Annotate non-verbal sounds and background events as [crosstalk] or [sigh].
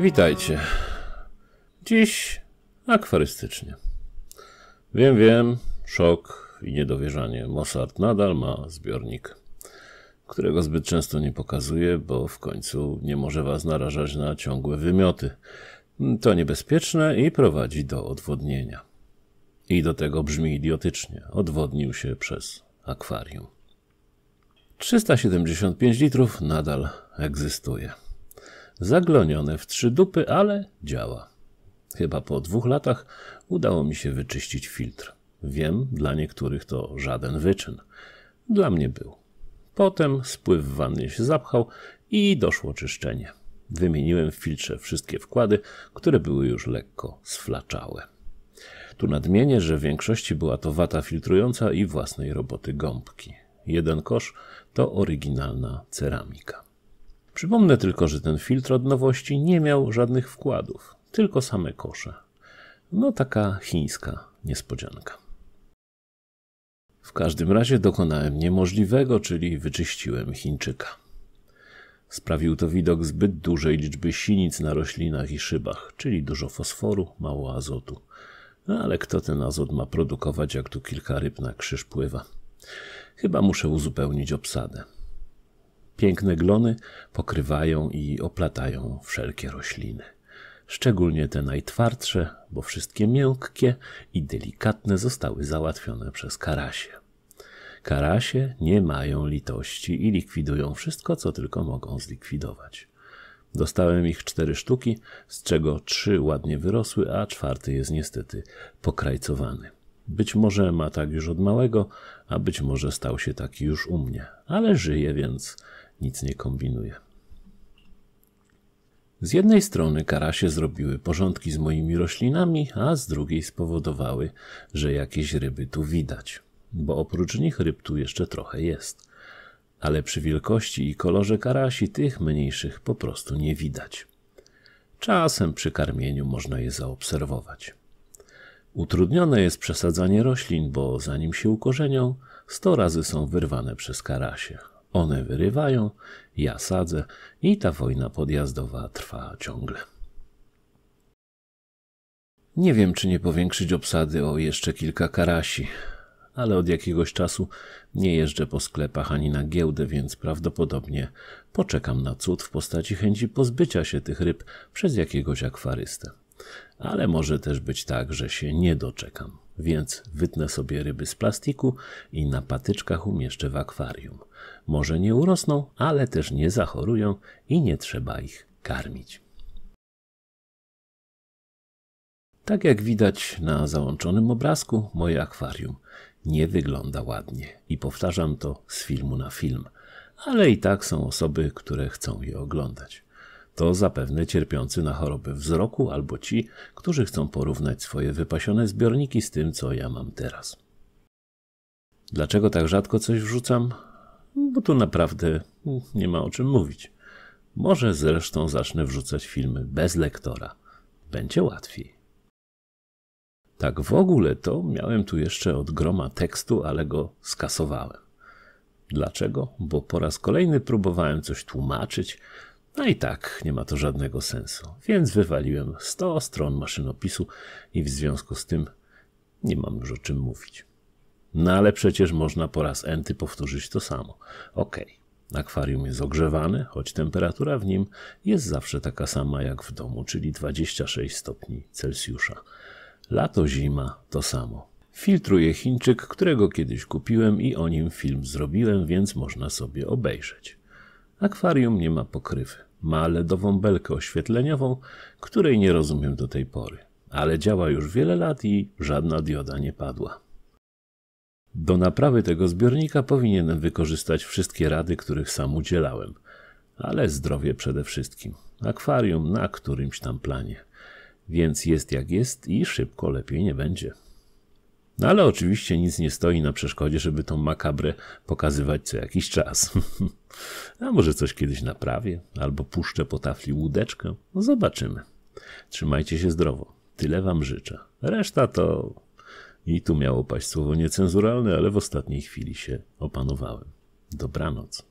Witajcie. Dziś akwarystycznie. Wiem, wiem, szok i niedowierzanie. Mossad nadal ma zbiornik, którego zbyt często nie pokazuje, bo w końcu nie może was narażać na ciągłe wymioty. To niebezpieczne i prowadzi do odwodnienia. I do tego brzmi idiotycznie. Odwodnił się przez akwarium. 375 litrów nadal egzystuje zaglonione w trzy dupy, ale działa. Chyba po dwóch latach udało mi się wyczyścić filtr. Wiem, dla niektórych to żaden wyczyn. Dla mnie był. Potem spływ w wannie się zapchał i doszło czyszczenie. Wymieniłem w filtrze wszystkie wkłady, które były już lekko sflaczałe. Tu nadmienię, że w większości była to wata filtrująca i własnej roboty gąbki. Jeden kosz to oryginalna ceramika. Przypomnę tylko, że ten filtr od nowości nie miał żadnych wkładów, tylko same kosze. No taka chińska niespodzianka. W każdym razie dokonałem niemożliwego, czyli wyczyściłem Chińczyka. Sprawił to widok zbyt dużej liczby sinic na roślinach i szybach, czyli dużo fosforu, mało azotu. No ale kto ten azot ma produkować, jak tu kilka ryb na krzyż pływa? Chyba muszę uzupełnić obsadę. Piękne glony pokrywają i oplatają wszelkie rośliny. Szczególnie te najtwardsze, bo wszystkie miękkie i delikatne zostały załatwione przez karasie. Karasie nie mają litości i likwidują wszystko, co tylko mogą zlikwidować. Dostałem ich cztery sztuki, z czego trzy ładnie wyrosły, a czwarty jest niestety pokrajcowany. Być może ma tak już od małego, a być może stał się taki już u mnie, ale żyje, więc nic nie kombinuje. Z jednej strony karasie zrobiły porządki z moimi roślinami, a z drugiej spowodowały, że jakieś ryby tu widać, bo oprócz nich ryb tu jeszcze trochę jest. Ale przy wielkości i kolorze karasi tych mniejszych po prostu nie widać. Czasem przy karmieniu można je zaobserwować. Utrudnione jest przesadzanie roślin, bo zanim się ukorzenią, sto razy są wyrwane przez karasie, one wyrywają, ja sadzę i ta wojna podjazdowa trwa ciągle. Nie wiem, czy nie powiększyć obsady o jeszcze kilka karasi, ale od jakiegoś czasu nie jeżdżę po sklepach ani na giełdę, więc prawdopodobnie poczekam na cud w postaci chęci pozbycia się tych ryb przez jakiegoś akwarystę ale może też być tak, że się nie doczekam, więc wytnę sobie ryby z plastiku i na patyczkach umieszczę w akwarium. Może nie urosną, ale też nie zachorują i nie trzeba ich karmić. Tak jak widać na załączonym obrazku, moje akwarium nie wygląda ładnie i powtarzam to z filmu na film, ale i tak są osoby, które chcą je oglądać. To zapewne cierpiący na choroby wzroku albo ci, którzy chcą porównać swoje wypasione zbiorniki z tym, co ja mam teraz. Dlaczego tak rzadko coś wrzucam? Bo tu naprawdę nie ma o czym mówić. Może zresztą zacznę wrzucać filmy bez lektora. Będzie łatwiej. Tak w ogóle to miałem tu jeszcze od groma tekstu, ale go skasowałem. Dlaczego? Bo po raz kolejny próbowałem coś tłumaczyć, no i tak, nie ma to żadnego sensu. Więc wywaliłem 100 stron maszynopisu i w związku z tym nie mam już o czym mówić. No ale przecież można po raz enty powtórzyć to samo. Okej. Okay. Akwarium jest ogrzewane, choć temperatura w nim jest zawsze taka sama jak w domu, czyli 26 stopni Celsjusza. Lato, zima to samo. Filtruje Chińczyk, którego kiedyś kupiłem i o nim film zrobiłem, więc można sobie obejrzeć. Akwarium nie ma pokrywy. Ma LEDową belkę oświetleniową, której nie rozumiem do tej pory, ale działa już wiele lat i żadna dioda nie padła. Do naprawy tego zbiornika powinienem wykorzystać wszystkie rady, których sam udzielałem, ale zdrowie przede wszystkim. Akwarium na którymś tam planie. Więc jest jak jest i szybko lepiej nie będzie. No ale oczywiście nic nie stoi na przeszkodzie, żeby tą makabrę pokazywać co jakiś czas. [laughs] A może coś kiedyś naprawię, albo puszczę po tafli łódeczkę. No zobaczymy. Trzymajcie się zdrowo. Tyle wam życzę. Reszta to... I tu miało paść słowo niecenzuralne, ale w ostatniej chwili się opanowałem. Dobranoc.